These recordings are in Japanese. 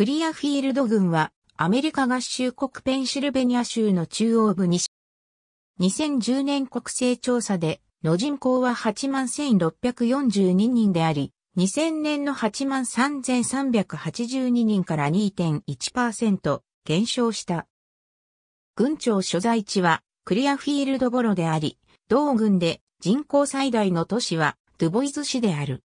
クリアフィールド軍は、アメリカ合衆国ペンシルベニア州の中央部に、2010年国勢調査で、の人口は81,642人であり、2000年の83,382人から2.1%減少した。軍庁所在地はクリアフィールドボロであり、同軍で人口最大の都市はドゥボイズ市である。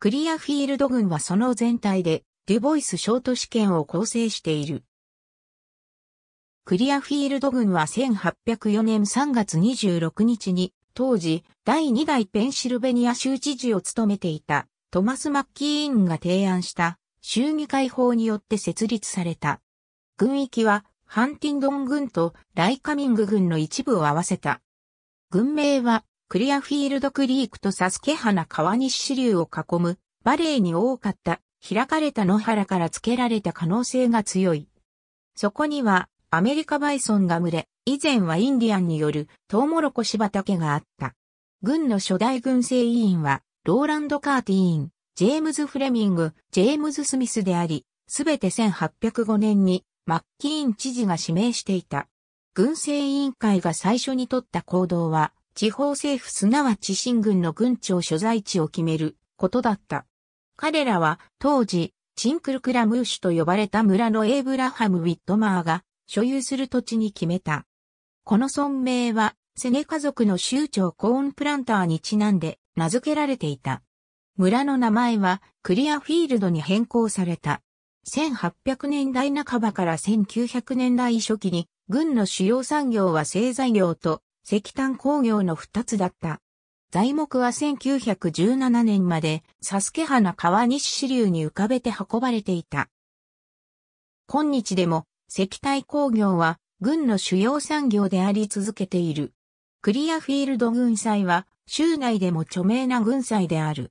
クリアフィールド軍はその全体でデュボイスショート試験を構成している。クリアフィールド軍は1804年3月26日に、当時、第2代ペンシルベニア州知事を務めていた、トマス・マッキーインが提案した、州議会法によって設立された。軍域は、ハンティンドン軍とライカミング軍の一部を合わせた。軍名は、クリアフィールドクリークとサスケハナ川西支流を囲む、バレーに多かった開かれた野原から付けられた可能性が強い。そこにはアメリカバイソンが群れ、以前はインディアンによるトウモロコシ畑があった。軍の初代軍政委員は、ローランド・カーティーン、ジェームズ・フレミング、ジェームズ・スミスであり、すべて1805年にマッキーン知事が指名していた。軍政委員会が最初に取った行動は、地方政府すなわち新軍の軍庁所在地を決めることだった。彼らは当時、チンクルクラムーシュと呼ばれた村のエイブラハム・ウィットマーが所有する土地に決めた。この村名は、セネ家族の州長コーンプランターにちなんで名付けられていた。村の名前はクリアフィールドに変更された。1800年代半ばから1900年代初期に、軍の主要産業は製材業と石炭工業の2つだった。材木は1917年まで、サスケ花川西支流に浮かべて運ばれていた。今日でも、石体工業は、軍の主要産業であり続けている。クリアフィールド軍祭は、州内でも著名な軍祭である。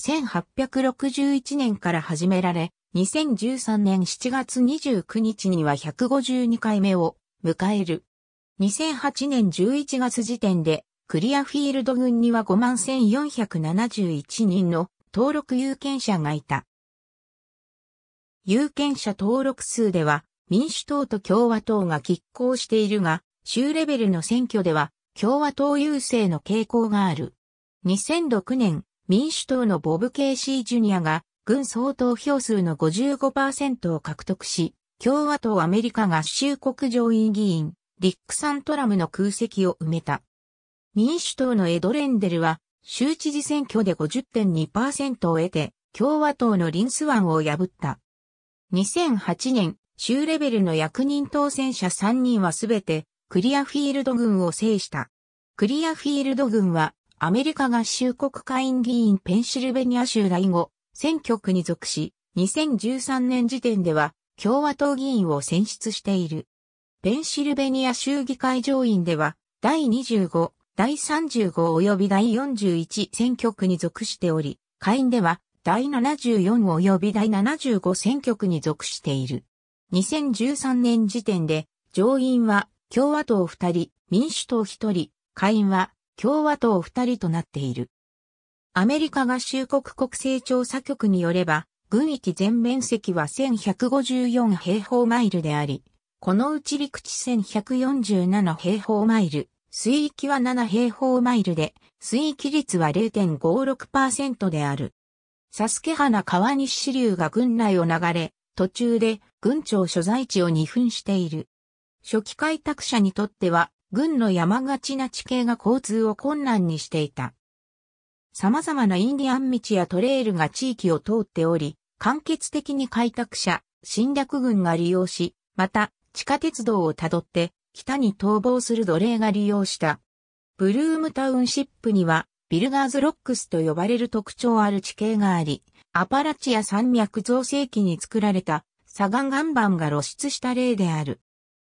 1861年から始められ、2013年7月29日には152回目を迎える。2008年11月時点でクリアフィールド軍には51,471人の登録有権者がいた。有権者登録数では民主党と共和党が拮抗しているが、州レベルの選挙では共和党優勢の傾向がある。2006年、民主党のボブ・ケイシー・ジュニアが軍総投票数の55%を獲得し、共和党アメリカ合衆国上院議員、リック・サントラムの空席を埋めた。民主党のエドレンデルは、州知事選挙で50.2%を得て、共和党のリンスワンを破った。2008年、州レベルの役人当選者3人はすべて、クリアフィールド軍を制した。クリアフィールド軍は、アメリカ合衆国会院議員ペンシルベニア州第5選挙区に属し、2013年時点では共和党議員を選出している。ペンシルベニア州議会上院では、第25第35及び第41選挙区に属しており、下院では第74及び第75選挙区に属している。2013年時点で、上院は共和党2人、民主党1人、下院は共和党2人となっている。アメリカ合衆国国勢調査局によれば、軍域全面積は1154平方マイルであり、このうち陸地1147平方マイル、水域は7平方マイルで、水域率は0.56%である。サスケ花川西支流が郡内を流れ、途中で郡庁所在地を二分している。初期開拓者にとっては、郡の山がちな地形が交通を困難にしていた。様々なインディアン道やトレイルが地域を通っており、間欠的に開拓者、侵略軍が利用し、また地下鉄道をたどって北に逃亡する奴隷が利用した。ブルームタウンシップには、ビルガーズロックスと呼ばれる特徴ある地形があり、アパラチア山脈造成期に作られた砂岩岩盤が露出した例である。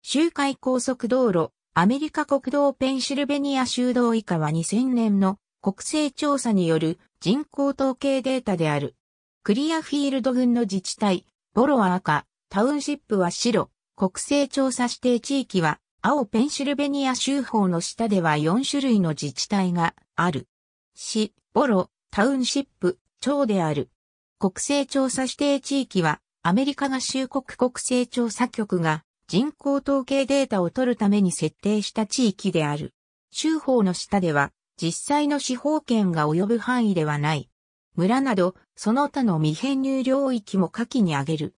周回高速道路、アメリカ国道ペンシルベニア州道以下は2000年の国勢調査による人口統計データである。クリアフィールド群の自治体、ボロは赤、タウンシップは白、国勢調査指定地域は青ペンシルベニア州法の下では4種類の自治体がある。市、ボロ、タウンシップ、町である。国勢調査指定地域は、アメリカ合衆国国勢調査局が人口統計データを取るために設定した地域である。州法の下では、実際の司法権が及ぶ範囲ではない。村など、その他の未編入領域も下記に挙げる。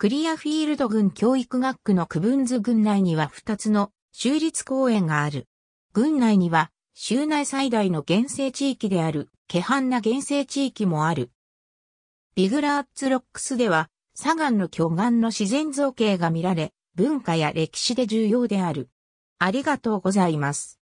クリアフィールド軍教育学区の区分図群内には2つの州立公園がある。群内には州内最大の原生地域である、ケハンな原生地域もある。ビグラーツロックスでは、砂岩の巨岩の自然造形が見られ、文化や歴史で重要である。ありがとうございます。